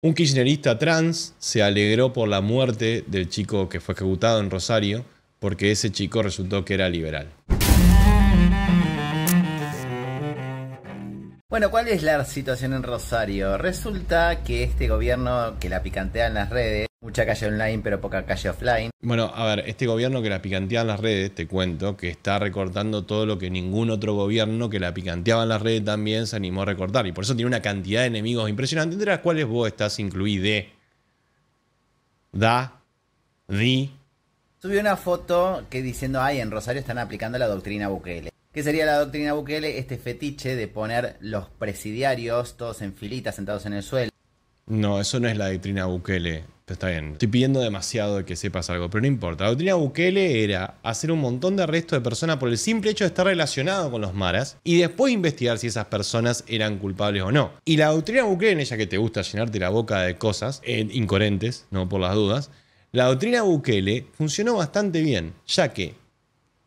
Un kirchnerista trans se alegró por la muerte del chico que fue ejecutado en Rosario porque ese chico resultó que era liberal. Bueno, ¿cuál es la situación en Rosario? Resulta que este gobierno que la picantea en las redes mucha calle online, pero poca calle offline. Bueno, a ver, este gobierno que la picanteaba en las redes, te cuento, que está recortando todo lo que ningún otro gobierno que la picanteaba en las redes también se animó a recortar. Y por eso tiene una cantidad de enemigos impresionante, entre las cuales vos estás incluido. Da, di. Subió una foto que diciendo, ay, en Rosario están aplicando la doctrina Bukele. ¿Qué sería la doctrina Bukele? Este fetiche de poner los presidiarios todos en filitas, sentados en el suelo. No, eso no es la doctrina Bukele está bien, estoy pidiendo demasiado de que sepas algo, pero no importa. La doctrina Bukele era hacer un montón de arrestos de personas por el simple hecho de estar relacionado con los maras y después investigar si esas personas eran culpables o no. Y la doctrina Bukele, en ella que te gusta llenarte la boca de cosas eh, incoherentes, no por las dudas, la doctrina Bukele funcionó bastante bien, ya que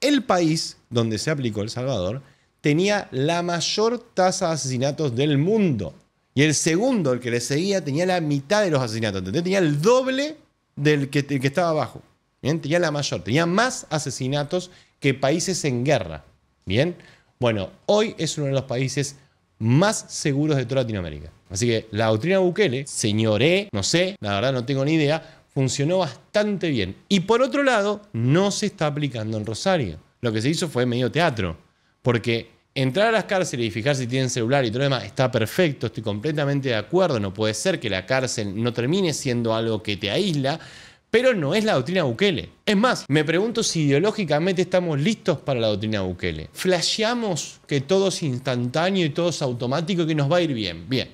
el país donde se aplicó El Salvador tenía la mayor tasa de asesinatos del mundo. Y el segundo, el que le seguía, tenía la mitad de los asesinatos. Tenía el doble del que, que estaba abajo. ¿bien? Tenía la mayor. Tenía más asesinatos que países en guerra. Bien. Bueno, hoy es uno de los países más seguros de toda Latinoamérica. Así que la doctrina Bukele, señoré, no sé, la verdad no tengo ni idea, funcionó bastante bien. Y por otro lado, no se está aplicando en Rosario. Lo que se hizo fue medio teatro. Porque entrar a las cárceles y fijar si tienen celular y todo lo demás está perfecto, estoy completamente de acuerdo, no puede ser que la cárcel no termine siendo algo que te aísla, pero no es la doctrina Bukele. Es más, me pregunto si ideológicamente estamos listos para la doctrina Bukele. Flasheamos que todo es instantáneo y todo es automático y que nos va a ir bien. Bien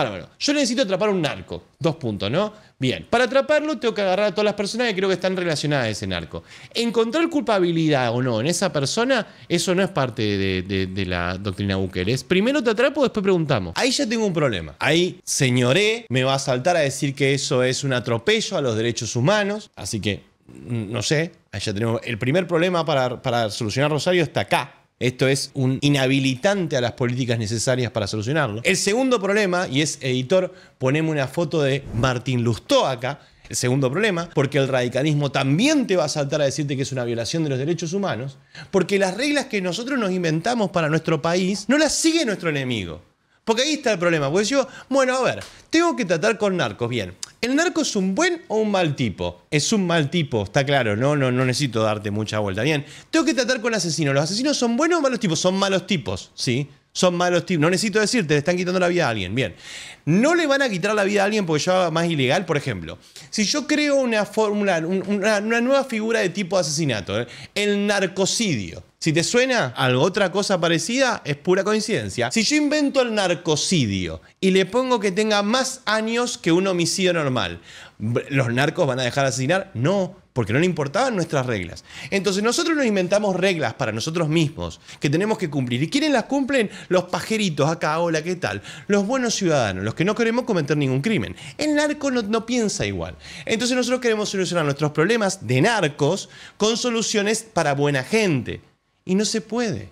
bueno, Yo necesito atrapar un narco. Dos puntos, ¿no? Bien. Para atraparlo tengo que agarrar a todas las personas que creo que están relacionadas a ese narco. Encontrar culpabilidad o no en esa persona, eso no es parte de, la doctrina Bukele. primero te atrapo, después preguntamos. Ahí ya tengo un problema. Ahí, señoré, me va a saltar a decir que eso es un atropello a los derechos humanos. Así que, no sé, ahí ya tenemos... El primer problema para, para solucionar Rosario está acá esto es un inhabilitante a las políticas necesarias para solucionarlo. El segundo problema, y es editor, ponemos una foto de Martín Lustó acá, el segundo problema, porque el radicalismo también te va a saltar a decirte que es una violación de los derechos humanos, porque las reglas que nosotros nos inventamos para nuestro país no las sigue nuestro enemigo. Porque ahí está el problema, porque yo, bueno, a ver, tengo que tratar con narcos, bien, ¿El narco es un buen o un mal tipo? Es un mal tipo, está claro, no, no, no necesito darte mucha vuelta. Bien, tengo que tratar con asesinos. ¿Los asesinos son buenos o malos tipos? Son malos tipos, sí. Son malos tipos. No necesito decirte, le están quitando la vida a alguien. Bien. No le van a quitar la vida a alguien porque ya va más ilegal, por ejemplo. Si yo creo una fórmula, una, nueva figura de tipo de asesinato, ¿eh? el narcocidio. Si te suena algo, otra cosa parecida, es pura coincidencia. Si yo invento el narcocidio y le pongo que tenga más años que un homicidio normal, ¿los narcos van a dejar asesinar? No, porque no le importaban nuestras reglas. Entonces nosotros nos inventamos reglas para nosotros mismos que tenemos que cumplir. ¿Y quiénes las cumplen? Los pajeritos acá, hola, ¿qué tal? Los buenos ciudadanos, los que no queremos cometer ningún crimen. El narco no piensa igual. Entonces nosotros queremos solucionar nuestros problemas de narcos con soluciones para buena gente. Y no se puede.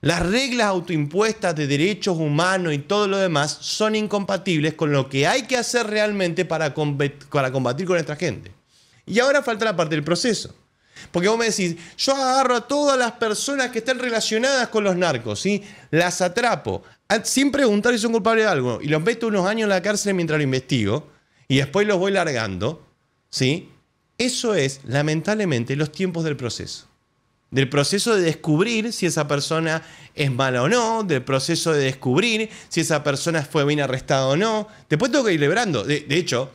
Las reglas autoimpuestas de derechos humanos y todo lo demás son incompatibles con lo que hay que hacer realmente para combatir, para combatir con nuestra gente. Y ahora falta la parte del proceso. Porque vos me decís, yo agarro a todas las personas que están relacionadas con los narcos, ¿sí? las atrapo, ah, sin preguntar si son culpables de algo, y los meto unos años en la cárcel mientras lo investigo, y después los voy largando, ¿sí? Eso es, lamentablemente, los tiempos del proceso del proceso de descubrir si esa persona es mala o no, del proceso de descubrir si esa persona fue bien arrestada o no. Después tengo que ir liberando. De, de hecho,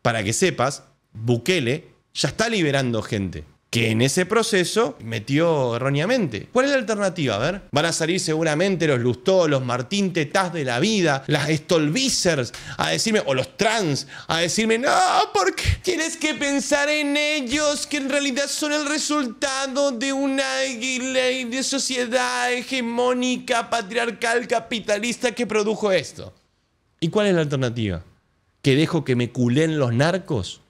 para que sepas, Bukele ya está liberando gente que en ese proceso metió erróneamente. ¿Cuál es la alternativa? A ver, van a salir seguramente los Lustó, los Martín tetás de la vida, las Stolbizers a decirme, o los trans, a decirme, no, ¿Por qué tienes que pensar en ellos, que en realidad son el resultado de una ley de sociedad hegemónica, patriarcal, capitalista que produjo esto. ¿Y cuál es la alternativa? ¿Que dejo que me culen los narcos?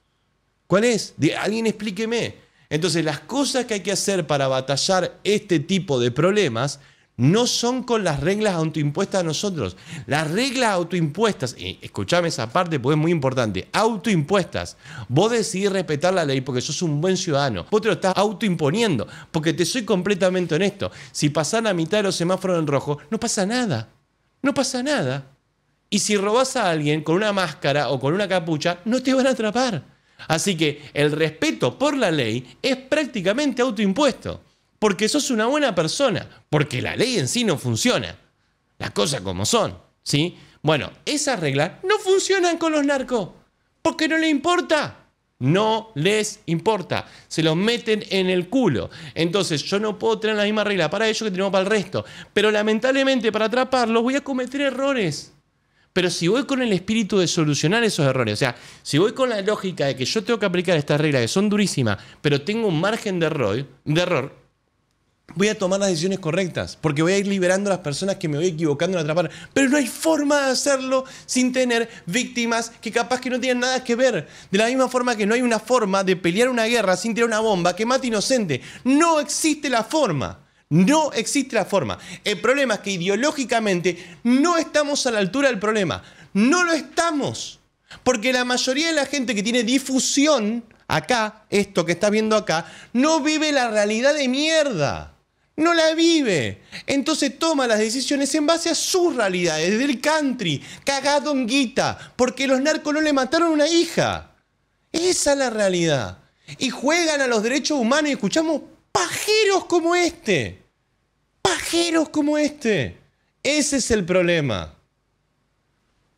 ¿Cuál es? alguien explíqueme. Entonces las cosas que hay que hacer para batallar este tipo de problemas no son con las reglas autoimpuestas a nosotros. Las reglas autoimpuestas, y escuchame esa parte porque es muy importante, autoimpuestas. Vos decidís respetar la ley porque sos un buen ciudadano. Vos te lo estás autoimponiendo, porque te soy completamente honesto. Si pasás la mitad de los semáforos en rojo, no pasa nada. No pasa nada. Y si robás a alguien con una máscara o con una capucha, no te van a atrapar. Así que el respeto por la ley es prácticamente autoimpuesto, porque sos una buena persona, porque la ley en sí no funciona. Las cosas como son, ¿sí? Bueno, esas reglas no funcionan con los narcos, porque no les importa. No les importa. Se los meten en el culo. Entonces yo no puedo tener la misma regla para ellos que tenemos para el resto. Pero lamentablemente para atraparlos voy a cometer errores. Pero si voy con el espíritu de solucionar esos errores, o sea, si voy con la lógica de que yo tengo que aplicar estas reglas que son durísimas, pero tengo un margen de error, de error voy a tomar las decisiones correctas, porque voy a ir liberando a las personas que me voy equivocando en atrapar. Pero no hay forma de hacerlo sin tener víctimas que capaz que no tienen nada que ver. De la misma forma que no hay una forma de pelear una guerra sin tirar una bomba que mate inocente. No existe la forma. No existe la forma. El problema es que ideológicamente no estamos a la altura del problema. No lo estamos. Porque la mayoría de la gente que tiene difusión acá, esto que estás viendo acá, no vive la realidad de mierda. No la vive. Entonces toma las decisiones en base a sus realidades, del country, cagado en guita, porque los narcos no le mataron una hija. Esa es la realidad. Y juegan a los derechos humanos y escuchamos pajeros como este pajeros como este. Ese es el problema.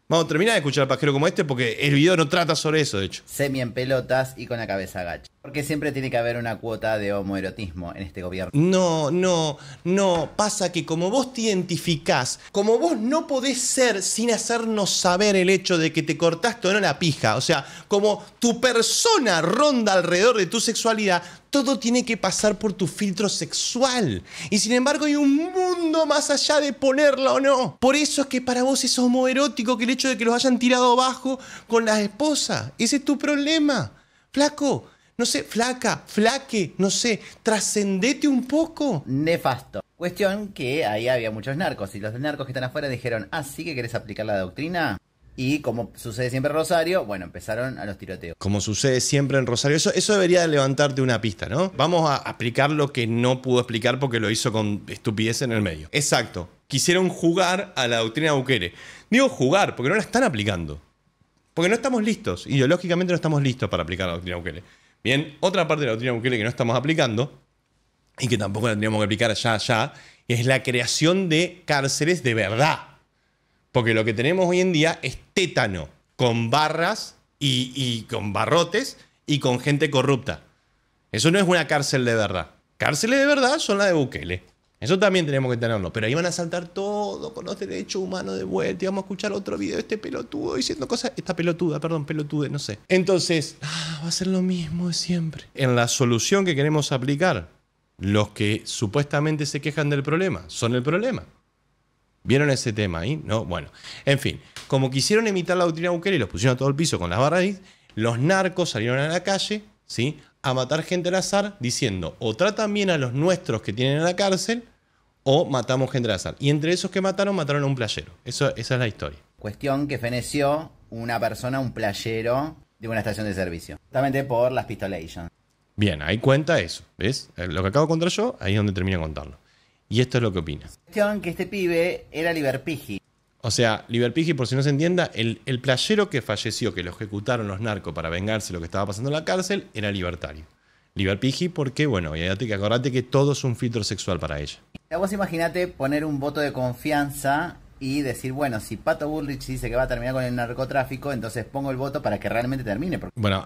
Vamos a terminar de escuchar pajero como este porque el video no trata sobre eso, de hecho. Semi en pelotas y con la cabeza gacha. Porque siempre tiene que haber una cuota de homoerotismo en este gobierno. No, no, no. Pasa que como vos te identificás, como vos no podés ser sin hacernos saber el hecho de que te cortaste o no la pija. O sea, como tu persona ronda alrededor de tu sexualidad, todo tiene que pasar por tu filtro sexual. Y sin embargo hay un mundo más allá de ponerla o no. Por eso es que para vos es homoerótico que el hecho de que los hayan tirado abajo con las esposas. Ese es tu problema. Flaco, no sé, flaca, flaque, no sé, trascendete un poco. Nefasto. Cuestión que ahí había muchos narcos y los narcos que están afuera dijeron, ah, sí que querés aplicar la doctrina. Y como sucede siempre en Rosario, bueno, empezaron a los tiroteos. Como sucede siempre en Rosario, eso, debería levantarte una pista, ¿no? Vamos a aplicar lo que no pudo explicar porque lo hizo con estupidez en el medio. Exacto, quisieron jugar a la doctrina Bukele. Digo jugar, porque no la están aplicando. Porque no estamos listos, ideológicamente no estamos listos para aplicar la doctrina Bukele. Bien, otra parte de la doctrina Bukele que no estamos aplicando, y que tampoco la tendríamos que aplicar ya, ya, es la creación de cárceles de verdad porque lo que tenemos hoy en día es tétano, con barras y, con barrotes y con gente corrupta. Eso no es una cárcel de verdad. Cárceles de verdad son las de Bukele. Eso también tenemos que tenerlo. Pero ahí van a saltar todo con los derechos humanos de vuelta. Y vamos a escuchar otro video de este pelotudo diciendo cosas. Esta pelotuda, perdón, pelotude, no sé. Entonces, ah, va a ser lo mismo de siempre. En la solución que queremos aplicar, los que supuestamente se quejan del problema son el problema. ¿Vieron ese tema ahí? No, bueno. En fin, como quisieron imitar la doctrina Bukele y los pusieron a todo el piso con las barras, los narcos salieron a la calle, ¿sí? A matar gente al azar diciendo, o tratan bien a los nuestros que tienen en la cárcel, o matamos gente al azar. Y entre esos que mataron, mataron a un playero. Eso, esa es la historia. Cuestión que feneció una persona, un playero, de una estación de servicio. Justamente por las pistolations. Bien, ahí cuenta eso. ¿Ves? Eh, lo que acabo de contar yo, ahí es donde termino de contarlo. Y esto es lo que opina. Que este pibe era Liberpigi. O sea, Liberpigi, por si no se entienda, el, el playero que falleció, que lo ejecutaron los narcos para vengarse de lo que estaba pasando en la cárcel, era libertario. Liberpigi porque, bueno, y acordate que todo es un filtro sexual para ella. Vos imaginate poner un voto de confianza y decir, bueno, si Pato Bullrich dice que va a terminar con el narcotráfico, entonces pongo el voto para que realmente termine. Porque... Bueno,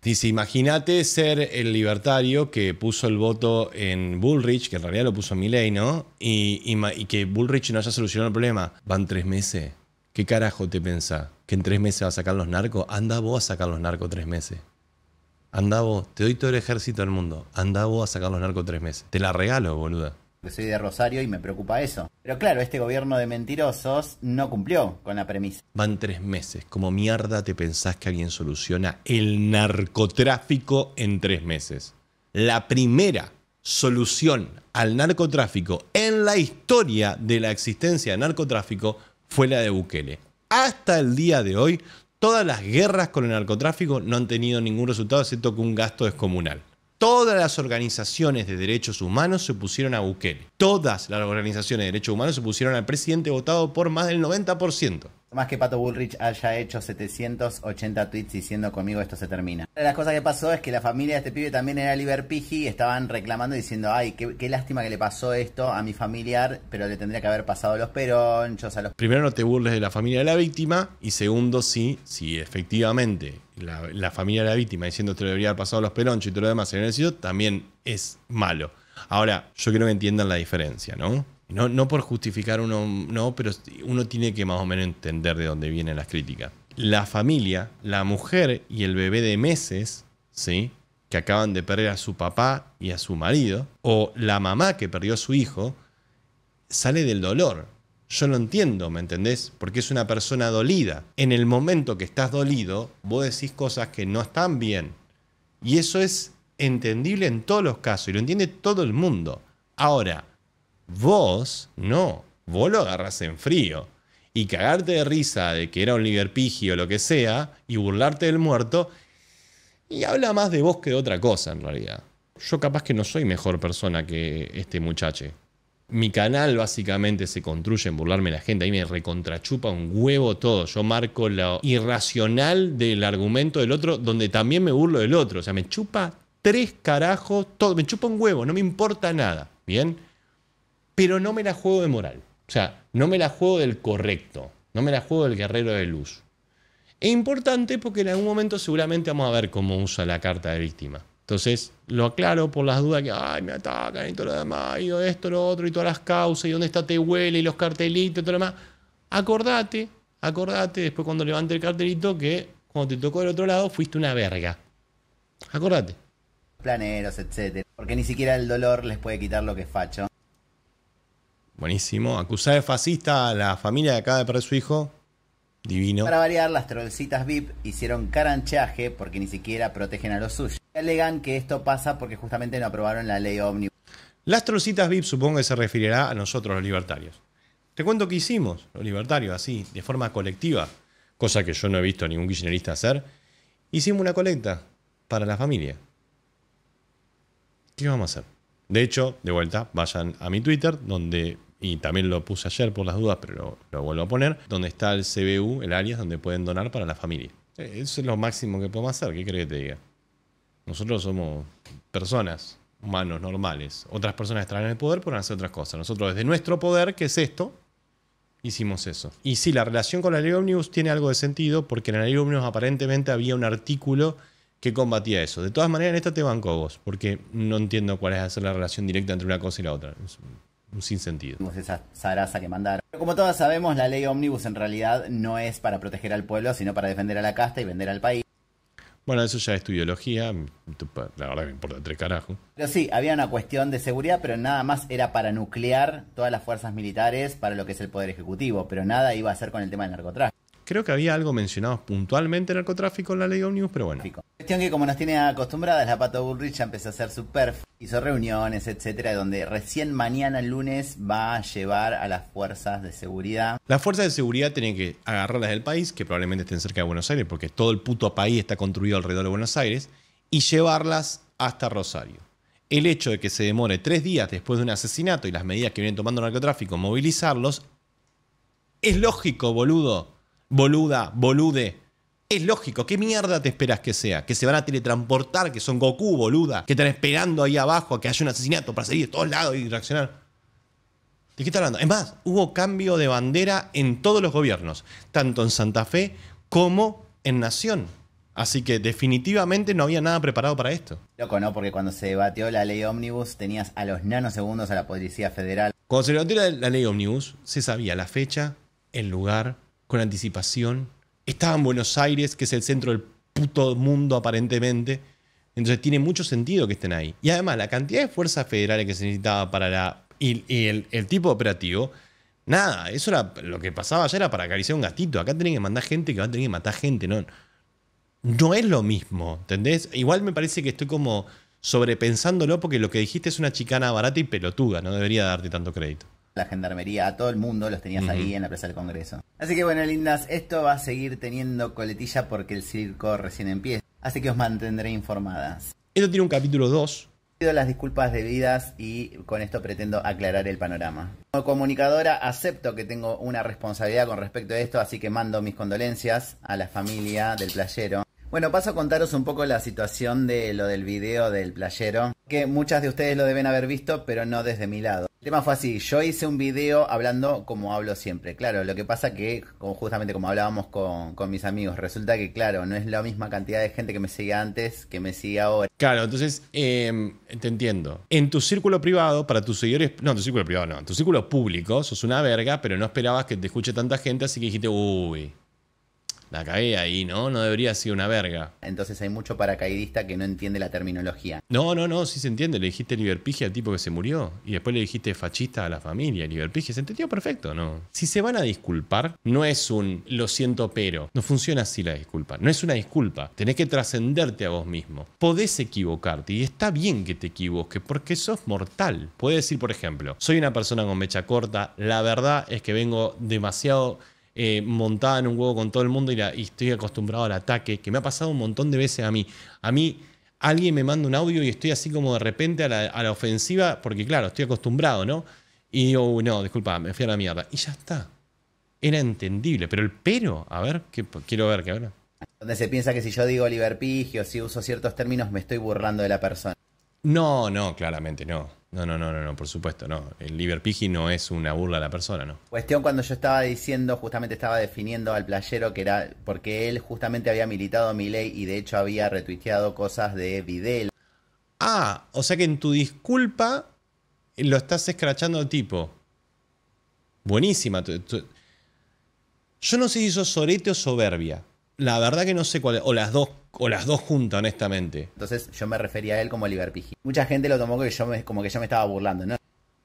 Dice, imagínate ser el libertario que puso el voto en Bullrich, que en realidad lo puso Milley, ¿no? Y, y, que Bullrich no haya solucionado el problema. Van tres meses. ¿Qué carajo te pensás? ¿Que en tres meses va a sacar los narcos? Anda vos a sacar los narcos tres meses. Anda vos. Te doy todo el ejército del mundo. Anda vos a sacar los narcos tres meses. Te la regalo, boluda. Que soy de Rosario y me preocupa eso. Pero claro, este gobierno de mentirosos no cumplió con la premisa. Van tres meses. Como mierda te pensás que alguien soluciona el narcotráfico en tres meses? La primera solución al narcotráfico en la historia de la existencia de narcotráfico fue la de Bukele. Hasta el día de hoy, todas las guerras con el narcotráfico no han tenido ningún resultado excepto que un gasto descomunal. Todas las organizaciones de derechos humanos se pusieron a Bukele. Todas las organizaciones de derechos humanos se pusieron al presidente votado por más del 90%. Más que Pato Bullrich haya hecho 780 tweets diciendo conmigo esto se termina. Una de las cosas que pasó es que la familia de este pibe también era liberpigi y estaban reclamando diciendo, ay, qué, lástima que le pasó esto a mi familiar, pero le tendría que haber pasado los peronchos a los... Primero no te burles de la familia de la víctima y segundo sí, si sí, efectivamente la, familia de la víctima diciendo te lo debería haber pasado los peronchos y todo lo demás en el sitio, también es malo. Ahora, yo quiero que entiendan la diferencia, ¿no? No, por justificar uno, no, pero uno tiene que más o menos entender de dónde vienen las críticas. La familia, la mujer y el bebé de meses, ¿sí? Que acaban de perder a su papá y a su marido, o la mamá que perdió a su hijo, sale del dolor. Yo lo entiendo, ¿me entendés? Porque es una persona dolida. En el momento que estás dolido, vos decís cosas que no están bien. Y eso es entendible en todos los casos y lo entiende todo el mundo. Ahora, Vos no, vos lo agarras en frío. Y cagarte de risa de que era un liberpigio o lo que sea, y burlarte del muerto, y habla más de vos que de otra cosa en realidad. Yo capaz que no soy mejor persona que este muchacho. Mi canal básicamente se construye en burlarme la gente, ahí me recontrachupa un huevo todo. Yo marco lo irracional del argumento del otro, donde también me burlo del otro. O sea, me chupa tres carajos todo, me chupa un huevo, no me importa nada. ¿Bien? pero no me la juego de moral. O sea, no me la juego del correcto, no me la juego del guerrero de luz. Es importante porque en algún momento seguramente vamos a ver cómo usa la carta de víctima. Entonces, lo aclaro por las dudas que, ay, me atacan y todo lo demás, y esto, lo otro, y todas las causas, y dónde está te y los cartelitos, y todo lo demás. Acordate, acordate, después cuando levante el cartelito, que cuando te tocó del otro lado fuiste una verga. Acordate. Planeros, etcétera. Porque ni siquiera el dolor les puede quitar lo que es facho. Buenísimo. Acusar de fascista a la familia de acá de perder su hijo. Divino. Para variar, las trollcitas VIP hicieron caranchaje porque ni siquiera protegen a los suyos. Alegan que esto pasa porque justamente no aprobaron la ley ómnibus. Las trollcitas VIP supongo que se referirá a nosotros los libertarios. Te cuento que hicimos los libertarios así, de forma colectiva, cosa que yo no he visto a ningún kirchnerista hacer. Hicimos una colecta para la familia. ¿Qué vamos a hacer? De hecho, de vuelta, vayan a mi Twitter, donde y también lo puse ayer por las dudas, pero lo, vuelvo a poner, donde está el CBU, el alias, donde pueden donar para la familia. Eso es lo máximo que podemos hacer, ¿qué crees que te diga? Nosotros somos personas, humanos normales. Otras personas están en el poder, por hacer otras cosas. Nosotros desde nuestro poder, que es esto, hicimos eso. Y sí, la relación con la ley Omnibus tiene algo de sentido, porque en la ley Omnibus aparentemente había un artículo que combatía eso. De todas maneras, en esta te banco vos, porque no entiendo cuál es hacer la relación directa entre una cosa y la otra sin sentido Esa zaraza que mandaron. como todos sabemos, la ley Omnibus en realidad no es para proteger al pueblo, sino para defender a la casta y vender al país. Bueno, eso ya es tu ideología, la verdad que me importa entre carajo Pero sí, había una cuestión de seguridad, pero nada más era para nuclear todas las fuerzas militares para lo que es el poder ejecutivo, pero nada iba a hacer con el tema del narcotráfico. Creo que había algo mencionado puntualmente el narcotráfico en la ley Omnibus, pero bueno. Cuestión que como nos tiene acostumbradas, la Pato Bullrich ya empezó a hacer su perf, hizo reuniones, etcétera, donde recién mañana, el lunes, va a llevar a las fuerzas de seguridad. Las fuerzas de seguridad tienen que agarrarlas del país, que probablemente estén cerca de Buenos Aires, porque todo el puto país está construido alrededor de Buenos Aires, y llevarlas hasta Rosario. El hecho de que se demore tres días después de un asesinato y las medidas que vienen tomando el narcotráfico movilizarlos, es lógico, boludo boluda, bolude. Es lógico, ¿qué mierda te esperas que sea? Que se van a teletransportar, que son Goku, boluda, que están esperando ahí abajo a que haya un asesinato para salir de todos lados y reaccionar. ¿De qué está hablando? Es más, hubo cambio de bandera en todos los gobiernos, tanto en Santa Fe como en Nación. Así que definitivamente no había nada preparado para esto. Loco, ¿no? Porque cuando se debatió la ley Omnibus tenías a los nanosegundos a la Policía Federal. Cuando se debatió la, la ley Omnibus se sabía la fecha, el lugar, con anticipación. Estaba en Buenos Aires, que es el centro del puto mundo aparentemente. Entonces tiene mucho sentido que estén ahí. Y además, la cantidad de fuerzas federales que se necesitaba para la, y, el, tipo operativo, nada, eso era lo que pasaba allá era para acariciar un gatito. Acá tienen que mandar gente que va a tener que matar gente, no. No es lo mismo, ¿entendés? Igual me parece que estoy como sobrepensándolo porque lo que dijiste es una chicana barata y pelotuda, no debería darte tanto crédito la gendarmería, a todo el mundo los tenías ahí en la Plaza del Congreso. Así que bueno, lindas, esto va a seguir teniendo coletilla porque el circo recién empieza. Así que os mantendré informadas. Esto tiene un capítulo 2. Pido las disculpas debidas y con esto pretendo aclarar el panorama. Como comunicadora acepto que tengo una responsabilidad con respecto a esto, así que mando mis condolencias a la familia del playero. Bueno, paso a contaros un poco la situación de lo del video del playero, que muchas de ustedes lo deben haber visto, pero no desde mi lado. El tema fue así, yo hice un video hablando como hablo siempre. Claro, lo que pasa que, como justamente como hablábamos con, mis amigos, resulta que, claro, no es la misma cantidad de gente que me seguía antes que me sigue ahora. Claro, entonces, em, te entiendo. En tu círculo privado, para tus seguidores, no, tu círculo privado no, tu círculo público, sos una verga, pero no esperabas que te escuche tanta gente, así que dijiste, uy, la cagué ahí, ¿no? No debería ser una verga. Entonces hay mucho paracaidista que no entiende la terminología. No, no, no, sí se entiende. Le dijiste liberpige al tipo que se murió. Y después le dijiste fachista a la familia. liberpige. Se entendió perfecto, ¿no? Si se van a disculpar, no es un lo siento pero. No funciona así la disculpa. No es una disculpa. Tenés que trascenderte a vos mismo. Podés equivocarte. Y está bien que te equivoques porque sos mortal. Puedes decir, por ejemplo, soy una persona con mecha corta. La verdad es que vengo demasiado eh, montada en un huevo con todo el mundo y, estoy acostumbrado al ataque, que me ha pasado un montón de veces a mí. A mí alguien me manda un audio y estoy así como de repente a la, ofensiva, porque claro, estoy acostumbrado, ¿no? Y digo, no, disculpa, me fui a la mierda. Y ya está. Era entendible, pero el pero, a ver, quiero ver qué habla. Donde se piensa que si yo digo liberpigio, si uso ciertos términos, me estoy burlando de la persona. No, no, claramente no. No, no, no, no, no, por supuesto, no. El liberpigi no es una burla a la persona, ¿no? Cuestión cuando yo estaba diciendo, justamente estaba definiendo al playero que era, porque él justamente había militado a ley y de hecho había retuiteado cosas de Videl. Ah, o sea que en tu disculpa lo estás escrachando al tipo. Buenísima. Yo no sé si sos sorete o soberbia. La verdad que no sé cuál es, o las dos o las dos juntas, honestamente. Entonces yo me refería a él como liberpigi. Mucha gente lo tomó que yo me, como que yo me estaba burlando, ¿no?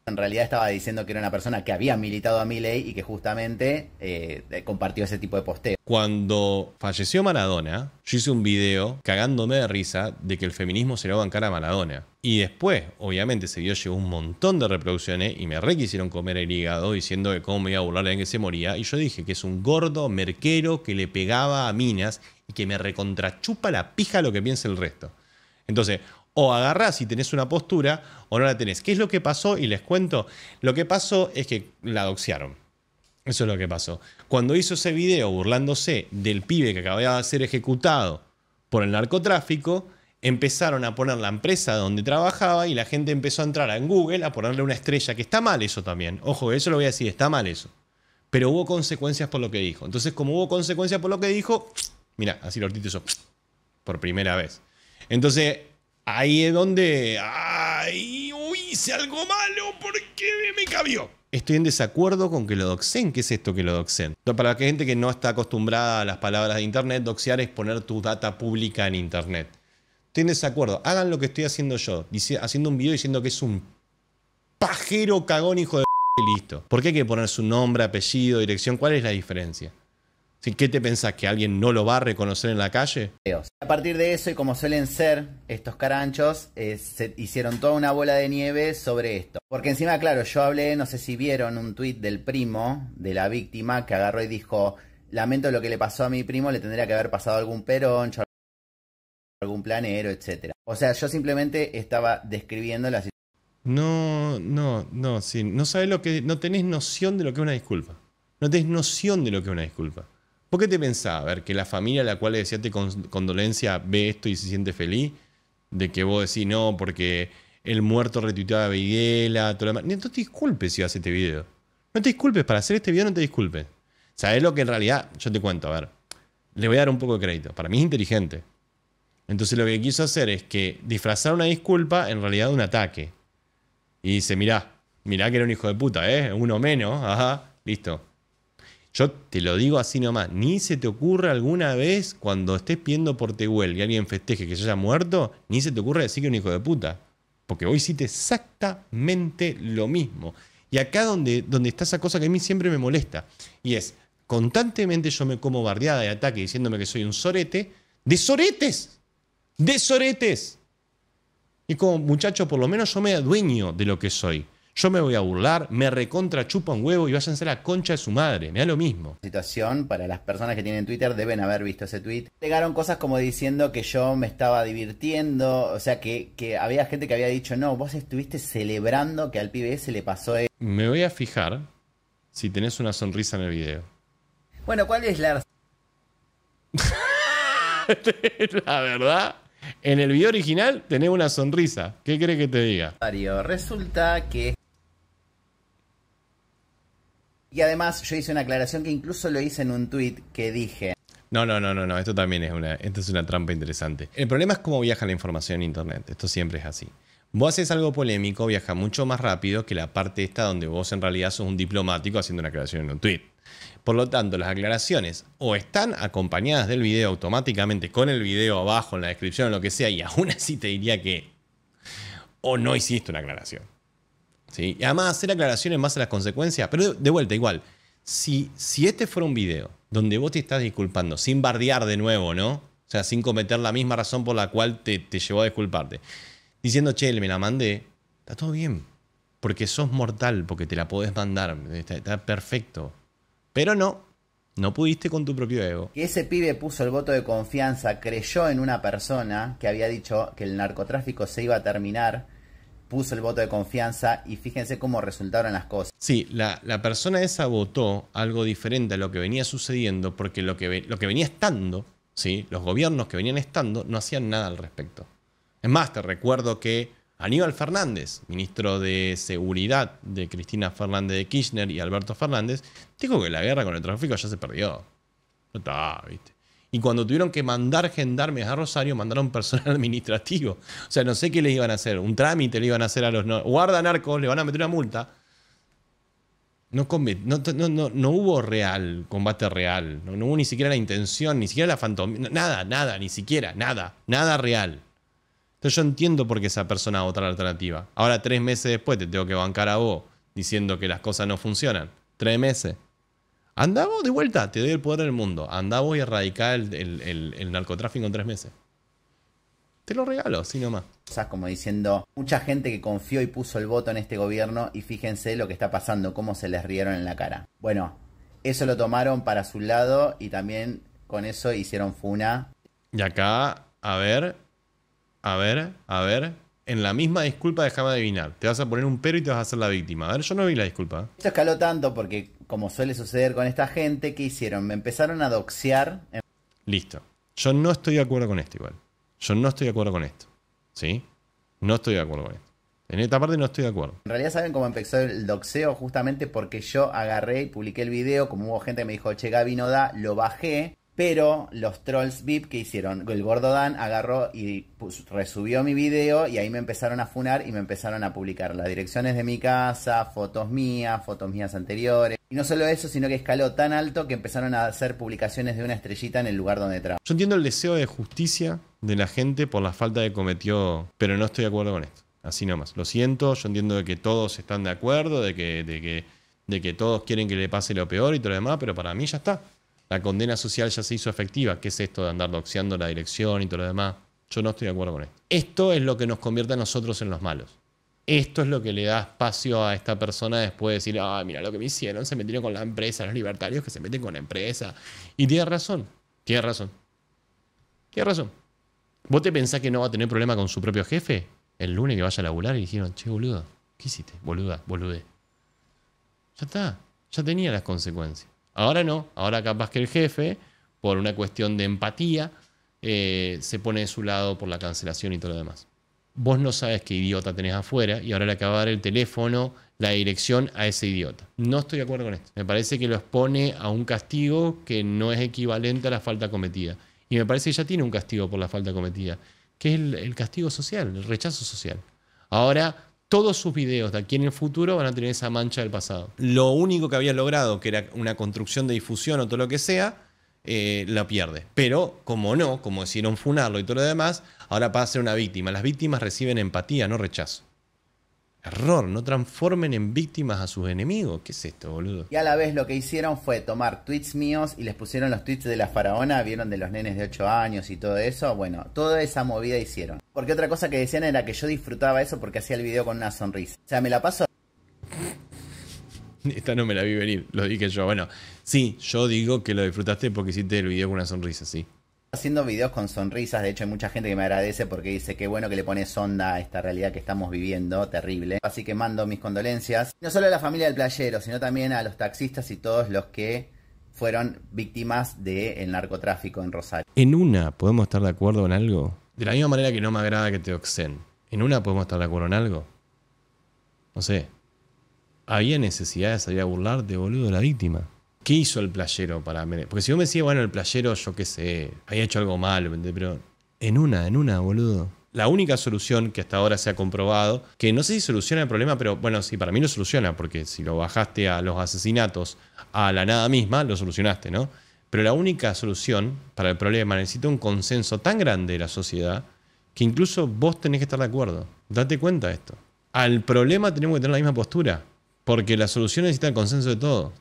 En realidad estaba diciendo que era una persona que había militado a mi ley y que justamente eh, compartió ese tipo de posteo. Cuando falleció Maradona, yo hice un video cagándome de risa de que el feminismo se le va a bancar a Maradona. Y después, obviamente, se vio llegó un montón de reproducciones y me re quisieron comer el hígado diciendo que cómo me iba a burlar de que se moría. Y yo dije que es un gordo merquero que le pegaba a minas y que me recontrachupa la pija lo que piense el resto. Entonces, o agarrás y tenés una postura o no la tenés. ¿Qué es lo que pasó? Y les cuento, lo que pasó es que la doxearon. Eso es lo que pasó. Cuando hizo ese video burlándose del pibe que acababa de ser ejecutado por el narcotráfico, empezaron a poner la empresa donde trabajaba y la gente empezó a entrar en Google a ponerle una estrella, que está mal eso también. Ojo, eso lo voy a decir, está mal eso. Pero hubo consecuencias por lo que dijo. Entonces, como hubo consecuencias por lo que dijo, Mira, así los eso, por primera vez. Entonces, ahí es donde. ¡Ay! Uy, hice algo malo ¿por qué me cabió. Estoy en desacuerdo con que lo doxen. ¿Qué es esto que lo doxen? Para la gente que no está acostumbrada a las palabras de internet, doxear es poner tu data pública en internet. Estoy en desacuerdo. Hagan lo que estoy haciendo yo. haciendo un video diciendo que es un pajero cagón hijo de... Y listo. ¿Por qué hay que poner su nombre, apellido, dirección? ¿Cuál es la diferencia? ¿Qué te pensás? ¿Que alguien no lo va a reconocer en la calle? A partir de eso, y como suelen ser estos caranchos, eh, se hicieron toda una bola de nieve sobre esto. Porque encima, claro, yo hablé, no sé si vieron un tuit del primo de la víctima que agarró y dijo: Lamento lo que le pasó a mi primo, le tendría que haber pasado algún perón, algún planero, etc. O sea, yo simplemente estaba describiendo la situación. No, no, no, sí. No sabes lo que. No tenés noción de lo que es una disculpa. No tenés noción de lo que es una disculpa. ¿Por qué te pensás, a ver, que la familia a la cual le decías condolencia ve esto y se siente feliz? De que vos decís, no, porque el muerto retuiteaba a Videla, todo lo demás. No te disculpes si haces este video. No te disculpes, para hacer este video no te disculpes. ¿Sabes lo que en realidad? Yo te cuento, a ver. Le voy a dar un poco de crédito. Para mí es inteligente. Entonces lo que quiso hacer es que disfrazar una disculpa en realidad de un ataque. Y dice, mirá, mirá que era un hijo de puta, ¿eh? Uno menos, ajá, listo. Yo te lo digo así nomás, ni se te ocurre alguna vez cuando estés pidiendo por Tehuel y alguien festeje que se haya muerto, ni se te ocurre decir que un hijo de puta. Porque sí hiciste exactamente lo mismo. Y acá donde, donde está esa cosa que a mí siempre me molesta. Y es, constantemente yo me como bardeada de ataque diciéndome que soy un sorete. ¡De soretes! ¡De soretes! Y como muchacho, por lo menos yo me adueño de lo que soy. Yo me voy a burlar, me recontra chupa un huevo y váyanse a la concha de su madre, me da lo mismo. Situación para las personas que tienen Twitter deben haber visto ese tweet. Llegaron cosas como diciendo que yo me estaba divirtiendo, o sea que, había gente que había dicho, no, vos estuviste celebrando que al pibe se le pasó. El... Me voy a fijar si tenés una sonrisa en el video. Bueno, ¿cuál es la... la verdad, en el video original tenés una sonrisa. ¿Qué crees que te diga? Resulta que y además yo hice una aclaración que incluso lo hice en un tweet que dije. No, no, no, no, no, esto también es una, una trampa interesante. El problema es cómo viaja la información en Internet, esto siempre es así. Vos haces algo polémico, viaja mucho más rápido que la parte esta donde vos en realidad sos un diplomático haciendo una aclaración en un tweet. Por lo tanto, las aclaraciones o están acompañadas del video automáticamente con el video abajo en la descripción, o lo que sea, y aún así te diría que o no hiciste una aclaración. Y además hacer aclaraciones más a las consecuencias. Pero de vuelta, igual, si, si este fuera un video donde vos te estás disculpando, sin bardear de nuevo, ¿no? O sea, sin cometer la misma razón por la cual te, llevó a disculparte. Diciendo, che, me la mandé, está todo bien. Porque sos mortal, porque te la podés mandar. Está, perfecto. Pero no, no pudiste con tu propio ego. que ese pibe puso el voto de confianza, creyó en una persona que había dicho que el narcotráfico se iba a terminar puso el voto de confianza y fíjense cómo resultaron las cosas. Sí, la, persona esa votó algo diferente a lo que venía sucediendo porque lo que, lo que venía estando, ¿sí? los gobiernos que venían estando no hacían nada al respecto. Es más, te recuerdo que Aníbal Fernández, ministro de Seguridad de Cristina Fernández de Kirchner y Alberto Fernández, dijo que la guerra con el tráfico ya se perdió. No está, ¿viste? Y cuando tuvieron que mandar gendarmes a Rosario, mandaron personal administrativo. O sea, no sé qué les iban a hacer. Un trámite le iban a hacer a los Guarda narcos, le van a meter una multa. No, hubo real, combate real. No, hubo ni siquiera la intención, ni siquiera la fantomía. Nada, nada, ni siquiera, nada. Nada real. Entonces yo entiendo por qué esa persona votó la alternativa. Ahora, tres meses después, te tengo que bancar a vos diciendo que las cosas no funcionan. Tres meses. Andamos de vuelta, te doy el poder del mundo. Andamos y erradicá el, narcotráfico en tres meses. Te lo regalo, así nomás. Como diciendo, mucha gente que confió y puso el voto en este gobierno y fíjense lo que está pasando, cómo se les rieron en la cara. Bueno, eso lo tomaron para su lado y también con eso hicieron funa. Y acá, a ver, a ver, a ver, en la misma disculpa, de adivinar. Te vas a poner un pero y te vas a hacer la víctima. A ver, yo no vi la disculpa. Esto escaló tanto porque, como suele suceder con esta gente, ¿qué hicieron? Me empezaron a doxear. Listo. Yo no estoy de acuerdo con esto igual. Yo no estoy de acuerdo con esto. ¿Sí? No estoy de acuerdo con esto. En esta parte no estoy de acuerdo. En realidad, ¿saben cómo empezó el doxeo? Justamente porque yo agarré y publiqué el video. Como hubo gente que me dijo, che, Gaby no da, lo bajé pero los trolls VIP que hicieron, el gordo agarró y resubió mi video y ahí me empezaron a funar y me empezaron a publicar las direcciones de mi casa, fotos mías, fotos mías anteriores. Y no solo eso, sino que escaló tan alto que empezaron a hacer publicaciones de una estrellita en el lugar donde trabajo. Yo entiendo el deseo de justicia de la gente por la falta que cometió, pero no estoy de acuerdo con esto. Así nomás. Lo siento, yo entiendo de que todos están de acuerdo, de que, de que, de que todos quieren que le pase lo peor y todo lo demás, pero para mí ya está la condena social ya se hizo efectiva. ¿Qué es esto de andar doxeando la dirección y todo lo demás? Yo no estoy de acuerdo con esto. Esto es lo que nos convierte a nosotros en los malos. Esto es lo que le da espacio a esta persona después de decir, ah, mira lo que me hicieron, se metieron con la empresa, los libertarios que se meten con la empresa. Y tiene razón, tiene razón. Tiene razón. ¿Vos te pensás que no va a tener problema con su propio jefe? El lunes que vaya a laburar y dijeron, che, boludo, ¿qué hiciste? Boluda, bolude. Ya está, ya tenía las consecuencias. Ahora no, ahora capaz que el jefe, por una cuestión de empatía, eh, se pone de su lado por la cancelación y todo lo demás. Vos no sabes qué idiota tenés afuera y ahora le acaba de dar el teléfono, la dirección a ese idiota. No estoy de acuerdo con esto. Me parece que lo expone a un castigo que no es equivalente a la falta cometida. Y me parece que ya tiene un castigo por la falta cometida, que es el castigo social, el rechazo social. Ahora todos sus videos de aquí en el futuro van a tener esa mancha del pasado. Lo único que había logrado, que era una construcción de difusión o todo lo que sea, eh, la pierde. Pero como no, como decidieron funarlo y todo lo demás, ahora pasa a ser una víctima. Las víctimas reciben empatía, no rechazo. Error, no transformen en víctimas a sus enemigos. ¿Qué es esto, boludo? Y a la vez lo que hicieron fue tomar tweets míos y les pusieron los tweets de la faraona, vieron de los nenes de 8 años y todo eso. Bueno, toda esa movida hicieron. Porque otra cosa que decían era que yo disfrutaba eso porque hacía el video con una sonrisa. O sea, me la paso. Esta no me la vi venir, lo dije yo. Bueno, sí, yo digo que lo disfrutaste porque hiciste el video con una sonrisa, sí haciendo videos con sonrisas. De hecho, hay mucha gente que me agradece porque dice que bueno que le pones onda a esta realidad que estamos viviendo, terrible. Así que mando mis condolencias, no solo a la familia del playero, sino también a los taxistas y todos los que fueron víctimas del narcotráfico en Rosario. En una, ¿podemos estar de acuerdo en algo? De la misma manera que no me agrada que te oxen. ¿En una podemos estar de acuerdo en algo? No sé. Había necesidad de salir a de boludo, de la víctima. ¿Qué hizo el playero para Mene? Porque si vos me decís, bueno, el playero, yo qué sé, había hecho algo mal, pero en una, en una, boludo. La única solución que hasta ahora se ha comprobado, que no sé si soluciona el problema, pero bueno, sí, para mí lo soluciona, porque si lo bajaste a los asesinatos, a la nada misma, lo solucionaste, ¿no? Pero la única solución para el problema necesita un consenso tan grande de la sociedad que incluso vos tenés que estar de acuerdo. Date cuenta de esto. Al problema tenemos que tener la misma postura, porque la solución necesita el consenso de todos.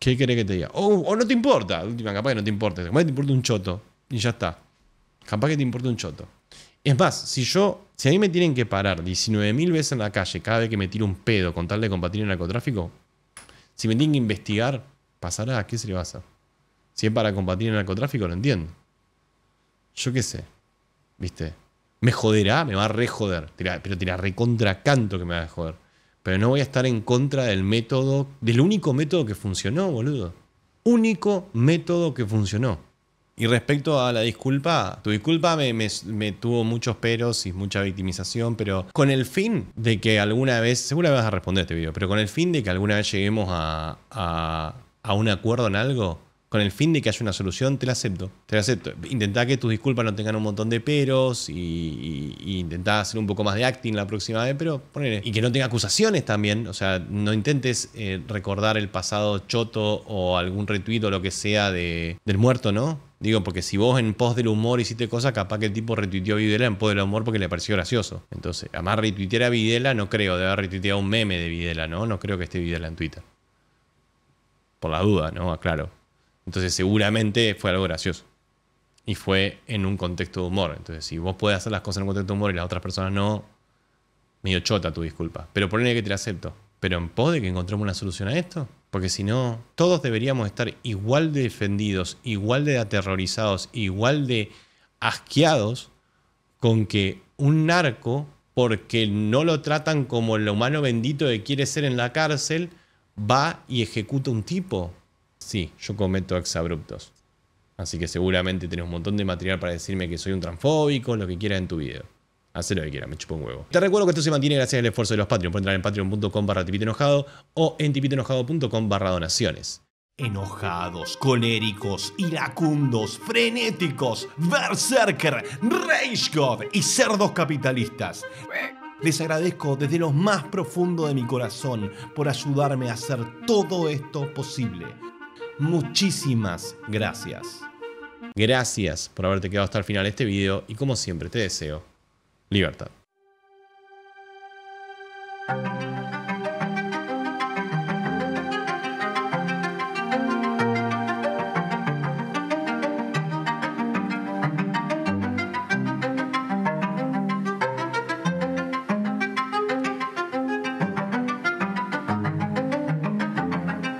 ¿Qué querés que te diga? Oh, o, no te importa, última, capaz que no te importa. Capaz que te importa un choto y ya está. Capaz que te importa un choto. Es más, si yo, si a mí me tienen que parar 19.000 veces en la calle cada vez que me tiro un pedo con tal de combatir el narcotráfico, si me tienen que investigar, pasará, ¿qué se le va a hacer? Si es para combatir el narcotráfico, lo entiendo. Yo qué sé, ¿viste? ¿Me joderá? Me va a rejoder. Pero tira recontra canto que me va a joder. Pero no voy a estar en contra del método, del único método que funcionó, boludo. Único método que funcionó. Y respecto a la disculpa, tu disculpa me, tuvo muchos peros y mucha victimización, pero con el fin de que alguna vez, seguro vas a responder a este video, pero con el fin de que alguna vez lleguemos a un acuerdo en algo, con el fin de que haya una solución, te la acepto. Te la acepto. Intentá que tus disculpas no tengan un montón de peros y, y, intentá hacer un poco más de acting la próxima vez, pero ponele. Y que no tenga acusaciones también. O sea, no intentes eh, recordar el pasado choto o algún retuito o lo que sea de, del muerto, ¿no? Digo, porque si vos en pos del humor hiciste cosas, capaz que el tipo retuiteó a Videla en pos del humor porque le pareció gracioso. Entonces, además retuitear a Videla no creo, debe haber retuiteado un meme de Videla, ¿no? No creo que esté Videla en Twitter. Por la duda, ¿no? Claro. Entonces seguramente fue algo gracioso. Y fue en un contexto de humor. Entonces si vos podés hacer las cosas en un contexto de humor y las otras personas no, medio chota tu disculpa. Pero ponle que te la acepto. Pero en pos de que encontremos una solución a esto. Porque si no, todos deberíamos estar igual de defendidos, igual de aterrorizados, igual de asqueados con que un narco, porque no lo tratan como el humano bendito que quiere ser en la cárcel, va y ejecuta un tipo sí, yo cometo exabruptos. Así que seguramente tenés un montón de material para decirme que soy un transfóbico, lo que quieras en tu video. Haz lo que quieras, me chupo un huevo. Te recuerdo que esto se mantiene gracias al esfuerzo de los Patreon. Pueden entrar en patreon.com barra enojado o en tipitoenojado.com barra donaciones. Enojados, coléricos, iracundos, frenéticos, berserker, rage y cerdos capitalistas. Les agradezco desde lo más profundo de mi corazón por ayudarme a hacer todo esto posible. Muchísimas gracias. Gracias por haberte quedado hasta el final de este video y como siempre te deseo libertad.